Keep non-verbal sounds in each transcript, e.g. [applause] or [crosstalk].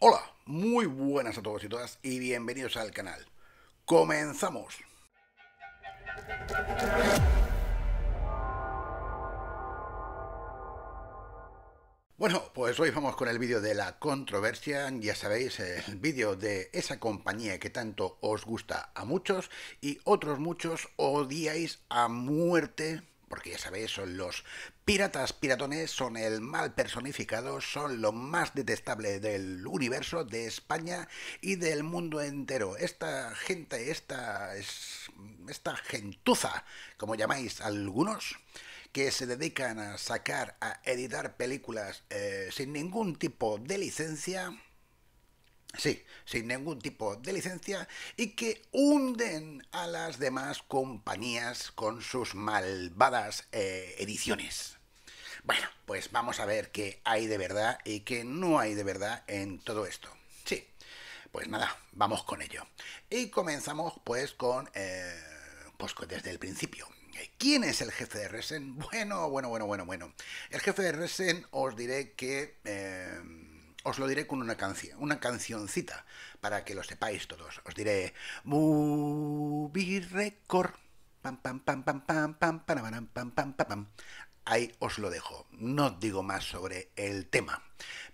Hola, muy buenas a todos y todas y bienvenidos al canal. ¡Comenzamos! Bueno, pues hoy vamos con el vídeo de la controversia, ya sabéis, el vídeo de esa compañía que tanto os gusta a muchos y otros muchos odiáis a muerte porque ya sabéis, son los piratas piratones, son el mal personificado, son lo más detestable del universo, de España y del mundo entero. Esta gente, esta, esta gentuza, como llamáis algunos, que se dedican a sacar, a editar películas eh, sin ningún tipo de licencia, sí, sin ningún tipo de licencia y que hunden a las demás compañías con sus malvadas eh, ediciones. Bueno, pues vamos a ver qué hay de verdad y qué no hay de verdad en todo esto. Sí, pues nada, vamos con ello. Y comenzamos pues con... Eh, pues desde el principio. ¿Quién es el jefe de Resen? Bueno, bueno, bueno, bueno, bueno. El jefe de Resen os diré que... Eh, os lo diré con una canción, una cancioncita, para que lo sepáis todos. Os diré Movie Record. Pam, pam, pam, pam, pam, pam, pam, pam, Ahí os lo dejo. No digo más sobre el tema.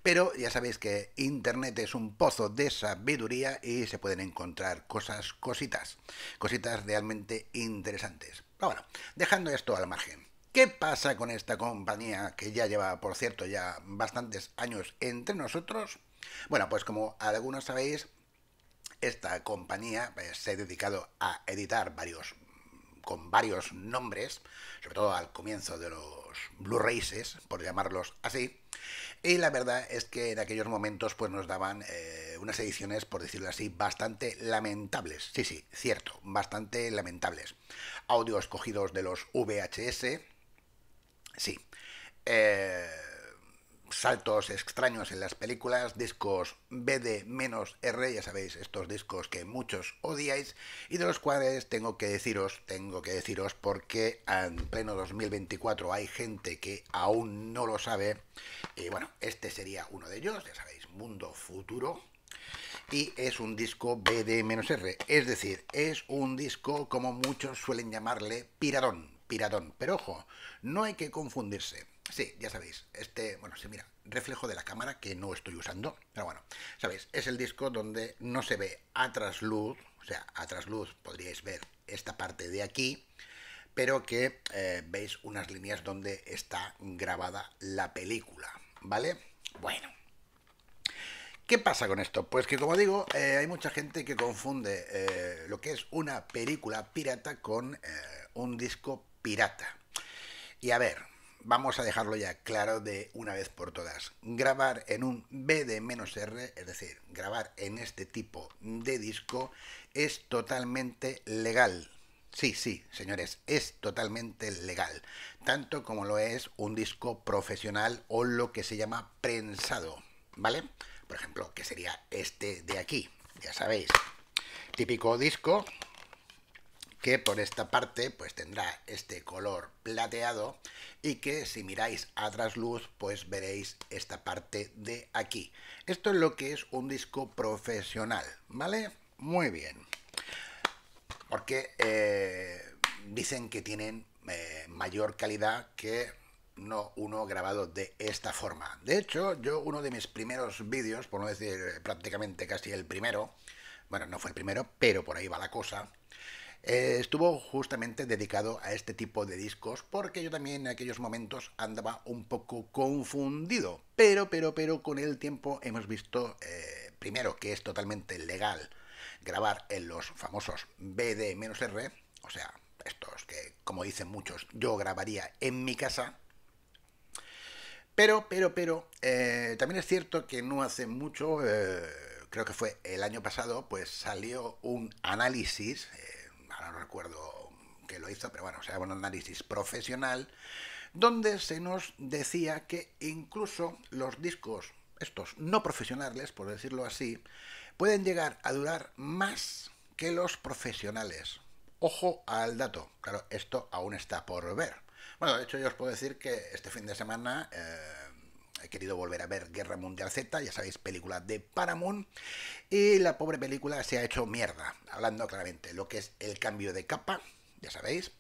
Pero ya sabéis que Internet es un pozo de sabiduría y se pueden encontrar cosas, cositas, cositas realmente interesantes. Pero bueno, dejando esto al margen. ¿Qué pasa con esta compañía que ya lleva, por cierto, ya bastantes años entre nosotros? Bueno, pues como algunos sabéis, esta compañía pues, se ha dedicado a editar varios con varios nombres, sobre todo al comienzo de los Blu-rays, por llamarlos así. Y la verdad es que en aquellos momentos pues nos daban eh, unas ediciones, por decirlo así, bastante lamentables. Sí, sí, cierto, bastante lamentables. Audios cogidos de los VHS, Sí. Eh, saltos extraños en las películas, discos BD-R, ya sabéis, estos discos que muchos odiáis y de los cuales tengo que deciros, tengo que deciros porque en pleno 2024 hay gente que aún no lo sabe y bueno, este sería uno de ellos, ya sabéis, Mundo Futuro. Y es un disco BD-R, es decir, es un disco como muchos suelen llamarle piradón, piratón. Pero ojo, no hay que confundirse. Sí, ya sabéis, este, bueno, se mira, reflejo de la cámara que no estoy usando, pero bueno, sabéis, es el disco donde no se ve a trasluz, o sea, a trasluz podríais ver esta parte de aquí, pero que eh, veis unas líneas donde está grabada la película, ¿vale? Bueno. ¿Qué pasa con esto? Pues que como digo, eh, hay mucha gente que confunde eh, lo que es una película pirata con un disco pirata. Y a ver, vamos a dejarlo ya claro de una vez por todas. Grabar en un bd R, es decir, grabar en este tipo de disco, es totalmente legal. Sí, sí, señores, es totalmente legal, tanto como lo es un disco profesional o lo que se llama prensado, ¿vale? Por ejemplo, que sería este de aquí, ya sabéis, típico disco que por esta parte pues tendrá este color plateado y que si miráis a trasluz pues veréis esta parte de aquí. Esto es lo que es un disco profesional, ¿vale? Muy bien. Porque eh, dicen que tienen eh, mayor calidad que no uno grabado de esta forma. De hecho, yo uno de mis primeros vídeos, por no decir eh, prácticamente casi el primero, bueno, no fue el primero, pero por ahí va la cosa, eh, estuvo justamente dedicado a este tipo de discos porque yo también en aquellos momentos andaba un poco confundido. Pero, pero, pero con el tiempo hemos visto, eh, primero, que es totalmente legal grabar en los famosos BD-R, o sea, estos que, como dicen muchos, yo grabaría en mi casa, pero, pero, pero, eh, también es cierto que no hace mucho, creo que fue el año pasado, pues salió un análisis, no recuerdo que lo hizo, pero bueno, o sea, un análisis profesional, donde se nos decía que incluso los discos, estos no profesionales, por decirlo así, pueden llegar a durar más que los profesionales. Ojo al dato, claro, esto aún está por ver. Bueno, de hecho yo os puedo decir que este fin de semana... Eh, he querido volver a ver Guerra Mundial Z, ya sabéis, película de Paramount, y la pobre película se ha hecho mierda, hablando claramente, lo que es el cambio de capa, ya sabéis,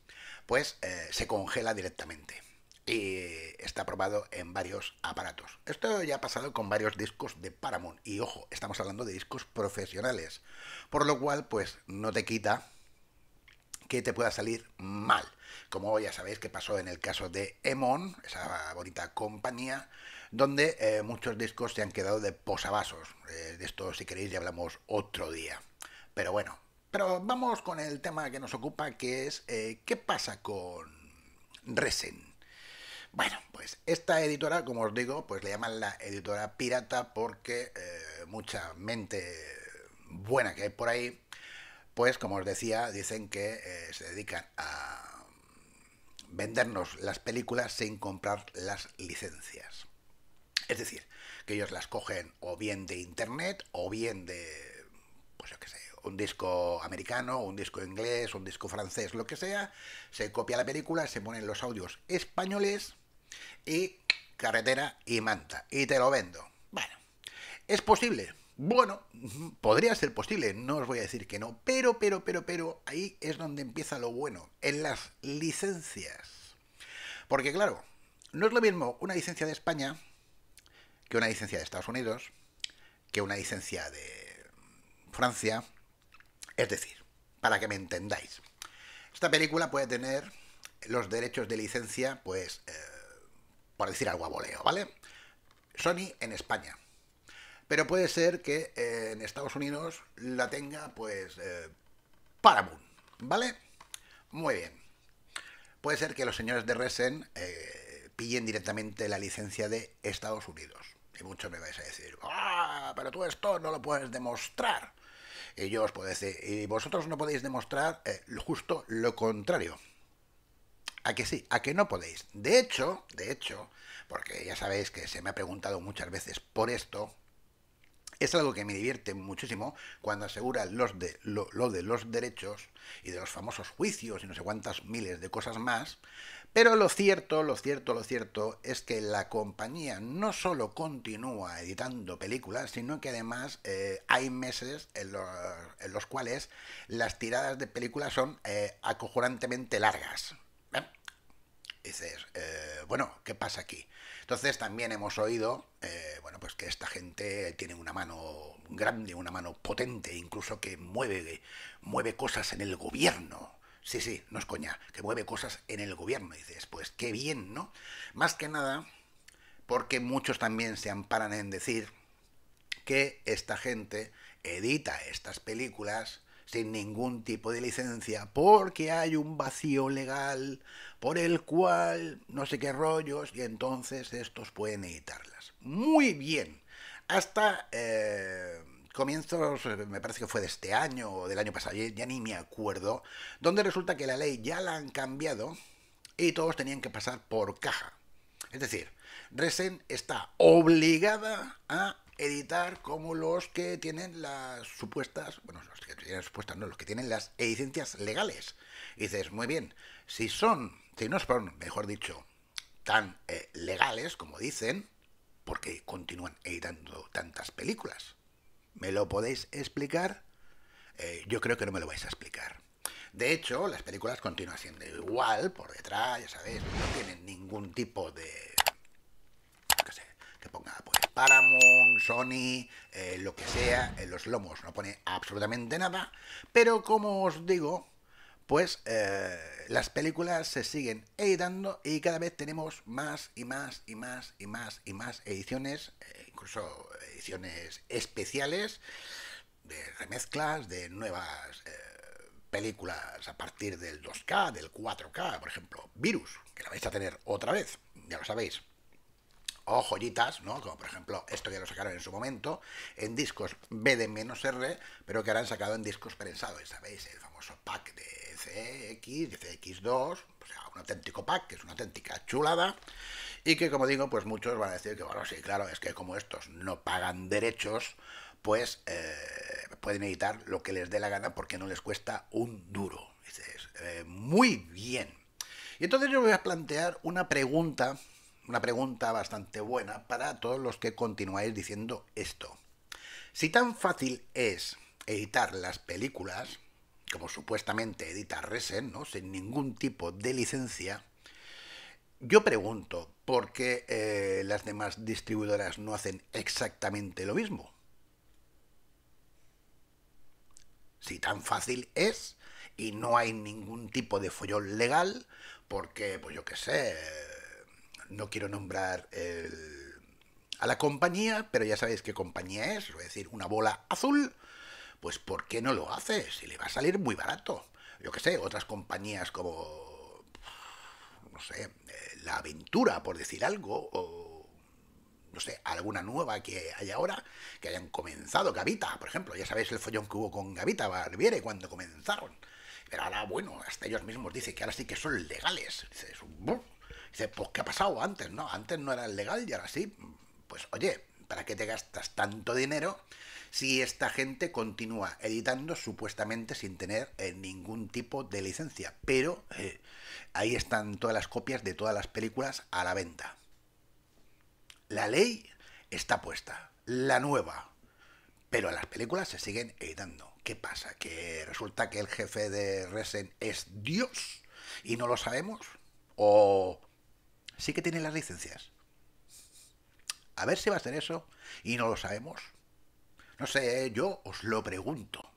pues eh, se congela directamente y está probado en varios aparatos. Esto ya ha pasado con varios discos de Paramount y ojo, estamos hablando de discos profesionales, por lo cual pues no te quita que te pueda salir mal, como ya sabéis que pasó en el caso de Emon, esa bonita compañía, donde eh, muchos discos se han quedado de posavasos. Eh, de esto, si queréis, ya hablamos otro día. Pero bueno, pero vamos con el tema que nos ocupa, que es eh, qué pasa con Resen. Bueno, pues esta editora, como os digo, pues le llaman la editora pirata porque mucha mente buena que hay por ahí, pues como os decía, dicen que se dedican a vendernos las películas sin comprar las licencias. Es decir, que ellos las cogen o bien de internet o bien de, pues yo sé, un disco americano, un disco inglés, un disco francés, lo que sea, se copia la película, se ponen los audios españoles y carretera y manta. Y te lo vendo. Bueno, ¿es posible? Bueno, podría ser posible, no os voy a decir que no, pero, pero, pero, pero, ahí es donde empieza lo bueno, en las licencias. Porque claro, no es lo mismo una licencia de España que una licencia de Estados Unidos, que una licencia de Francia. Es decir, para que me entendáis, esta película puede tener los derechos de licencia, pues, eh, por decir algo a voleo, ¿vale? Sony en España. Pero puede ser que eh, en Estados Unidos la tenga, pues, para eh, Paramount, ¿vale? Muy bien. Puede ser que los señores de Resen pillen directamente la licencia de Estados Unidos. Y muchos me vais a decir, ¡ah! Pero tú esto no lo puedes demostrar. Y yo os puedo decir, y vosotros no podéis demostrar eh, justo lo contrario. A que sí, a que no podéis. De hecho, de hecho, porque ya sabéis que se me ha preguntado muchas veces por esto, es algo que me divierte muchísimo cuando asegura los de, lo, de los derechos y de los famosos juicios y no sé cuántas miles de cosas más, pero lo cierto, lo cierto, lo cierto es que la compañía no solo continúa editando películas, sino que además eh, hay meses en los, cuales las tiradas de películas son acojurantemente eh, acojonantemente largas dices, eh, bueno, ¿qué pasa aquí? Entonces también hemos oído, eh, bueno, pues que esta gente tiene una mano grande, una mano potente, incluso que mueve, mueve cosas en el gobierno. Sí, sí, no es coña, que mueve cosas en el gobierno. dices, pues qué bien, ¿no? Más que nada, porque muchos también se amparan en decir que esta gente edita estas películas sin ningún tipo de licencia, porque hay un vacío legal por el cual no sé qué rollos y entonces estos pueden editarlas. Muy bien, hasta eh, comienzos, me parece que fue de este año o del año pasado, ya ni me acuerdo, donde resulta que la ley ya la han cambiado y todos tenían que pasar por caja. Es decir, Resen está obligada a editar como los que tienen las supuestas, bueno, los que tienen las supuestas, no, los que tienen las edicencias legales. dices, muy bien, si son, si no son, mejor dicho, tan eh, legales como dicen, porque continúan editando tantas películas? ¿Me lo podéis explicar? Eh, yo creo que no me lo vais a explicar. De hecho, las películas continúan siendo igual por detrás, ya sabéis, no tienen ningún tipo de Paramount, Sony, eh, lo que sea, en eh, los lomos. No pone absolutamente nada. Pero como os digo, pues eh, las películas se siguen editando y cada vez tenemos más y más y más y más y más ediciones, incluso ediciones especiales de remezclas de nuevas películas a partir del 2K, del 4K, por ejemplo, Virus, que la vais a tener otra vez, ya lo sabéis o joyitas, ¿no? Como por ejemplo esto ya lo sacaron en su momento, en discos B de menos R, pero que ahora han sacado en discos prensados, ¿sabéis? El famoso pack de CX, de CX2, o sea, un auténtico pack, que es una auténtica chulada, y que como digo, pues muchos van a decir que, bueno, sí, claro, es que como estos no pagan derechos, pues eh, pueden editar lo que les dé la gana porque no les cuesta un duro. Dices, eh, muy bien. Y entonces yo voy a plantear una pregunta una pregunta bastante buena para todos los que continuáis diciendo esto. Si tan fácil es editar las películas, como supuestamente edita Resen, ¿no? sin ningún tipo de licencia, yo pregunto, ¿por qué eh, las demás distribuidoras no hacen exactamente lo mismo? Si tan fácil es y no hay ningún tipo de follón legal, porque, pues yo qué sé, no quiero nombrar a la compañía, pero ya sabéis qué compañía es, es decir, una bola azul, pues ¿por qué no lo hace? Si le va a salir muy barato. Yo qué sé, otras compañías como, no sé, eh, La Aventura, por decir algo, o no sé, alguna nueva que hay ahora, que hayan comenzado, Gavita, por ejemplo, ya sabéis el follón que hubo con Gavita Barbiere cuando comenzaron. Pero ahora, bueno, hasta ellos mismos dicen que ahora sí que son legales. Dices, Dice, pues ¿qué ha pasado antes? No, antes no era legal y ahora sí. Pues oye, ¿para qué te gastas tanto dinero si esta gente continúa editando supuestamente sin tener eh, ningún tipo de licencia? Pero eh, ahí están todas las copias de todas las películas a la venta. La ley está puesta, la nueva, pero las películas se siguen editando. ¿Qué pasa? ¿Que resulta que el jefe de Resen es Dios y no lo sabemos? ¿O sí que tiene las licencias. A ver si va a ser eso y no lo sabemos. No sé, ¿eh? yo os lo pregunto.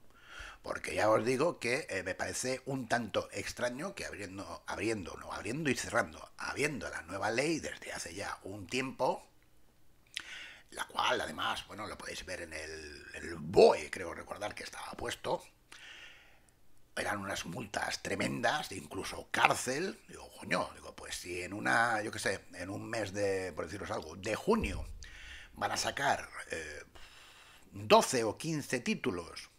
Porque ya os digo que eh, me parece un tanto extraño que abriendo, abriendo, no, abriendo y cerrando, habiendo la nueva ley desde hace ya un tiempo, la cual además, bueno, lo podéis ver en el, el BOE, creo recordar que estaba puesto, eran unas multas tremendas, incluso cárcel. Digo, coño, digo, pues si en una, yo qué sé, en un mes de, por deciros algo, de junio van a sacar 12 eh, o 15 títulos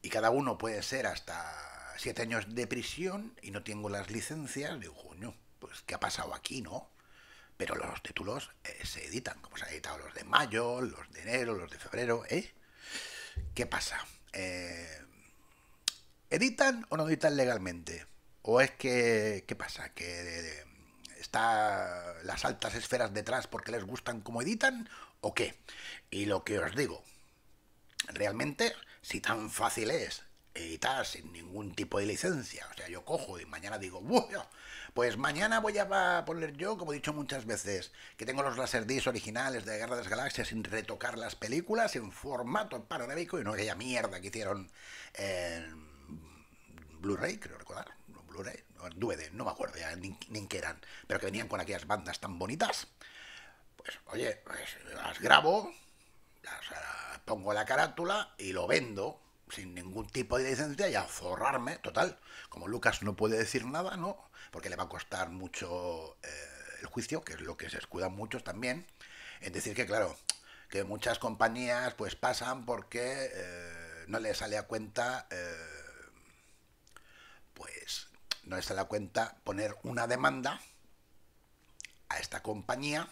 y cada uno puede ser hasta 7 años de prisión y no tengo las licencias, digo, coño, pues ¿qué ha pasado aquí, no? Pero los títulos eh, se editan, como se han editado los de mayo, los de enero, los de febrero, ¿eh? ¿Qué pasa? Eh, ¿Editan o no editan legalmente? ¿O es que, qué pasa? ¿Que eh, está las altas esferas detrás porque les gustan como editan o qué? Y lo que os digo, realmente, si tan fácil es editar sin ningún tipo de licencia, o sea, yo cojo y mañana digo, pues mañana voy a poner yo, como he dicho muchas veces, que tengo los Laserdisc originales de Guerra de las Galaxias sin retocar las películas en formato panorámico y no aquella mierda que hicieron en... Blu-ray, creo recordar, Blu-ray, DVD, no me acuerdo ya ni, ni, en qué eran, pero que venían con aquellas bandas tan bonitas. Pues, oye, pues, las grabo, las, pongo la carátula y lo vendo sin ningún tipo de licencia y a forrarme, total. Como Lucas no puede decir nada, ¿no? Porque le va a costar mucho eh, el juicio, que es lo que se escudan muchos también, en decir que, claro, que muchas compañías pues pasan porque eh, no le sale a cuenta... Eh, pues no está la cuenta poner una demanda a esta compañía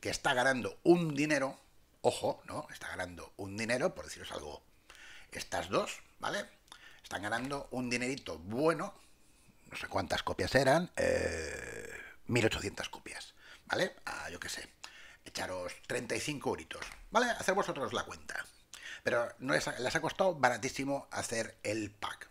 que está ganando un dinero, ojo, ¿no? Está ganando un dinero, por deciros algo, estas dos, ¿vale? Están ganando un dinerito bueno, no sé cuántas copias eran, 1800 eh, copias, ¿vale? yo qué sé, echaros 35 euritos, ¿vale? Hacer vosotros la cuenta. Pero no les ha, les ha costado baratísimo hacer el pack.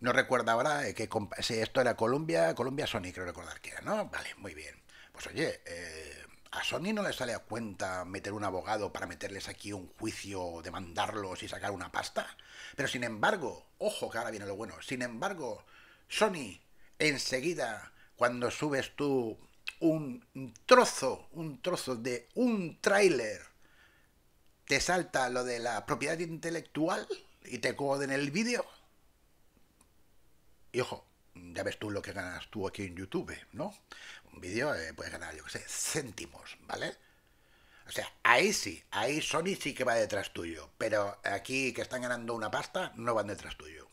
No recuerdo ahora eh, que si esto era Colombia, Colombia Sony, creo recordar que era, ¿no? Vale, muy bien. Pues oye, eh, a Sony no le sale a cuenta meter un abogado para meterles aquí un juicio, demandarlos y sacar una pasta. Pero sin embargo, ojo que ahora viene lo bueno, sin embargo, Sony enseguida, cuando subes tú un trozo, un trozo de un tráiler, te salta lo de la propiedad intelectual y te coden el vídeo. Y ojo, ya ves tú lo que ganas tú aquí en YouTube, ¿no? Un vídeo eh, puede ganar, yo qué sé, céntimos, ¿vale? O sea, ahí sí, ahí Sony sí que va detrás tuyo, pero aquí que están ganando una pasta no van detrás tuyo.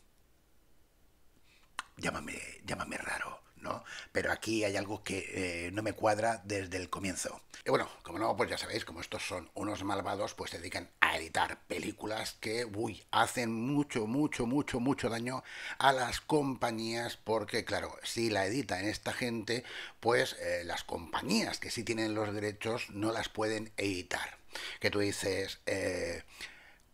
Llámame, llámame raro. Pero aquí hay algo que eh, no me cuadra desde el comienzo. Y bueno, como no, pues ya sabéis, como estos son unos malvados, pues se dedican a editar películas que, uy, hacen mucho, mucho, mucho, mucho daño a las compañías, porque claro, si la editan esta gente, pues eh, las compañías que sí tienen los derechos no las pueden editar. Que tú dices... Eh,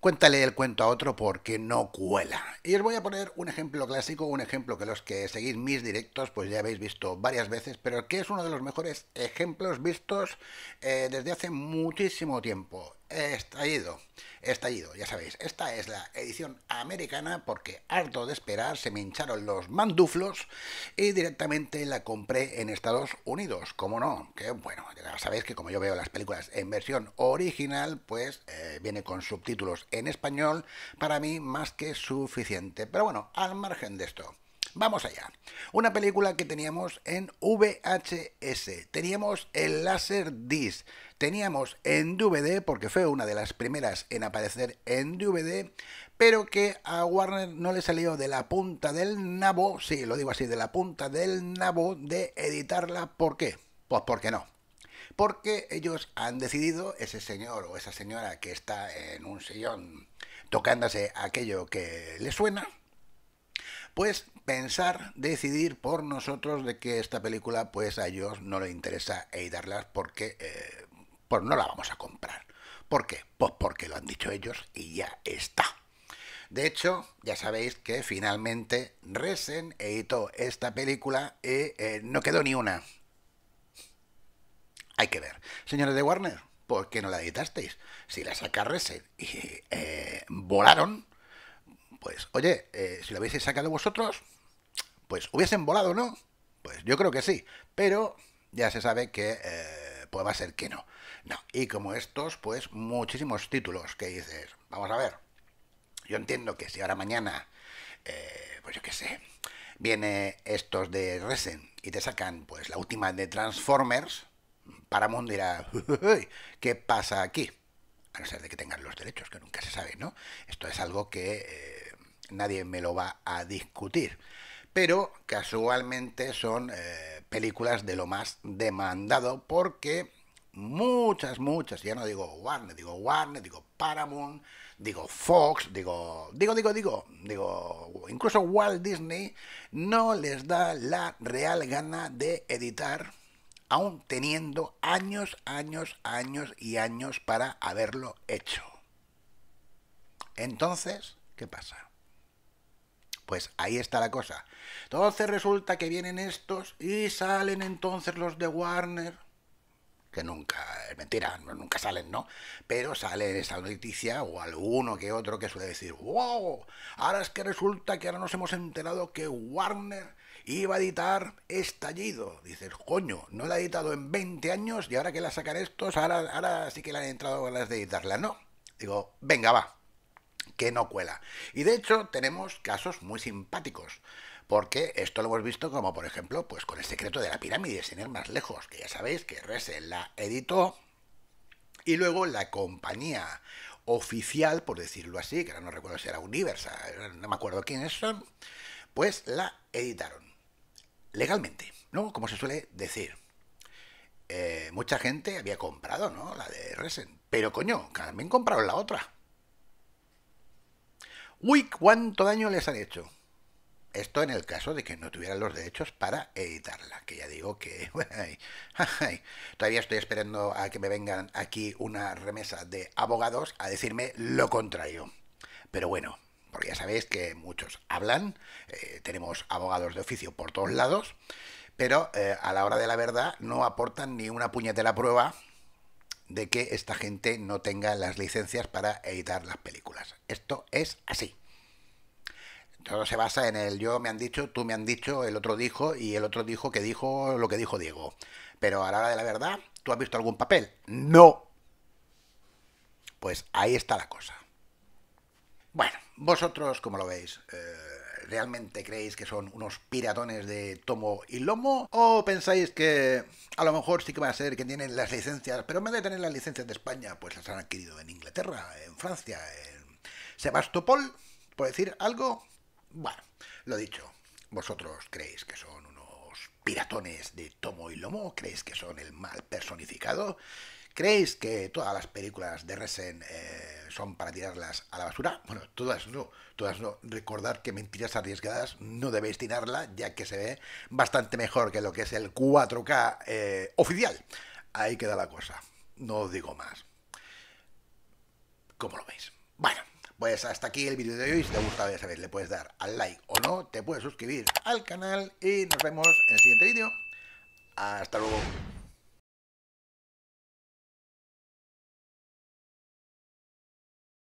Cuéntale el cuento a otro porque no cuela. Y os voy a poner un ejemplo clásico, un ejemplo que los que seguís mis directos pues ya habéis visto varias veces, pero que es uno de los mejores ejemplos vistos eh, desde hace muchísimo tiempo. Estallido, estallido, ya sabéis, esta es la edición americana porque harto de esperar se me hincharon los manduflos y directamente la compré en Estados Unidos, cómo no, que bueno, ya sabéis que como yo veo las películas en versión original, pues eh, viene con subtítulos en español, para mí más que suficiente, pero bueno, al margen de esto. Vamos allá. Una película que teníamos en VHS, teníamos el láser disc, teníamos en DVD, porque fue una de las primeras en aparecer en DVD, pero que a Warner no le salió de la punta del nabo, sí, lo digo así, de la punta del nabo de editarla. ¿Por qué? Pues porque no porque ellos han decidido, ese señor o esa señora que está en un sillón tocándose aquello que le suena, pues pensar, decidir por nosotros de que esta película pues a ellos no les interesa editarlas porque eh, pues no la vamos a comprar. ¿Por qué? Pues porque lo han dicho ellos y ya está. De hecho, ya sabéis que finalmente Resen editó esta película y eh, no quedó ni una. Hay que ver. Señores de Warner, ¿por qué no la editasteis? Si la saca Resen y eh, volaron, pues oye, eh, si lo hubieseis sacado vosotros, pues hubiesen volado, ¿no? Pues yo creo que sí, pero ya se sabe que eh, pues ser que no. No, y como estos, pues muchísimos títulos que dices, vamos a ver, yo entiendo que si ahora mañana, eh, pues yo qué sé, viene estos de Resen y te sacan pues la última de Transformers, Paramount dirá, ¿qué pasa aquí? A no ser de que tengan los derechos, que nunca se sabe, ¿no? Esto es algo que... Eh, nadie me lo va a discutir. Pero casualmente son eh, películas de lo más demandado porque muchas, muchas, ya no digo Warner, digo Warner, digo Paramount, digo Fox, digo, digo, digo, digo, digo, incluso Walt Disney no les da la real gana de editar, aún teniendo años, años, años y años para haberlo hecho. Entonces, ¿qué pasa? Pues ahí está la cosa. Entonces resulta que vienen estos y salen entonces los de Warner. Que nunca, es mentira, nunca salen, ¿no? Pero sale esa noticia o alguno que otro que suele decir, wow, ahora es que resulta que ahora nos hemos enterado que Warner iba a editar Estallido. Dices, coño, no la ha editado en 20 años y ahora que la sacan estos, ahora, ahora sí que le han entrado ganas las de editarla, ¿no? Digo, venga, va que no cuela. Y de hecho tenemos casos muy simpáticos, porque esto lo hemos visto como por ejemplo pues con el secreto de la pirámide, sin ir más lejos, que ya sabéis que Resen la editó y luego la compañía oficial, por decirlo así, que ahora no recuerdo si era Universal, no me acuerdo quiénes son, pues la editaron legalmente, ¿no? Como se suele decir. Eh, mucha gente había comprado, ¿no? La de Resen. Pero coño, también compraron la otra. ¡Uy! ¿Cuánto daño les han hecho? Esto en el caso de que no tuvieran los derechos para editarla, que ya digo que [laughs] todavía estoy esperando a que me vengan aquí una remesa de abogados a decirme lo contrario. Pero bueno, porque ya sabéis que muchos hablan, eh, tenemos abogados de oficio por todos lados, pero eh, a la hora de la verdad no aportan ni una puñetera prueba de que esta gente no tenga las licencias para editar las películas. Esto es así. Todo se basa en el yo me han dicho, tú me han dicho, el otro dijo y el otro dijo que dijo lo que dijo Diego. Pero a la hora de la verdad, ¿tú has visto algún papel? No. Pues ahí está la cosa. Bueno, vosotros, como lo veis? Eh, ¿realmente creéis que son unos piratones de tomo y lomo? ¿O pensáis que a lo mejor sí que va a ser que tienen las licencias, pero en vez de tener las licencias de España, pues las han adquirido en Inglaterra, en Francia, en Sebastopol, por decir algo? Bueno, lo dicho, vosotros creéis que son unos piratones de tomo y lomo, creéis que son el mal personificado ¿Creéis que todas las películas de Resen eh, son para tirarlas a la basura? Bueno, todas no, todas no. Recordad que mentiras arriesgadas no debéis tirarla, ya que se ve bastante mejor que lo que es el 4K eh, oficial. Ahí queda la cosa, no os digo más. ¿Cómo lo veis? Bueno. Pues hasta aquí el vídeo de hoy. Si te ha gustado, ya sabes, le puedes dar al like o no. Te puedes suscribir al canal y nos vemos en el siguiente vídeo. Hasta luego.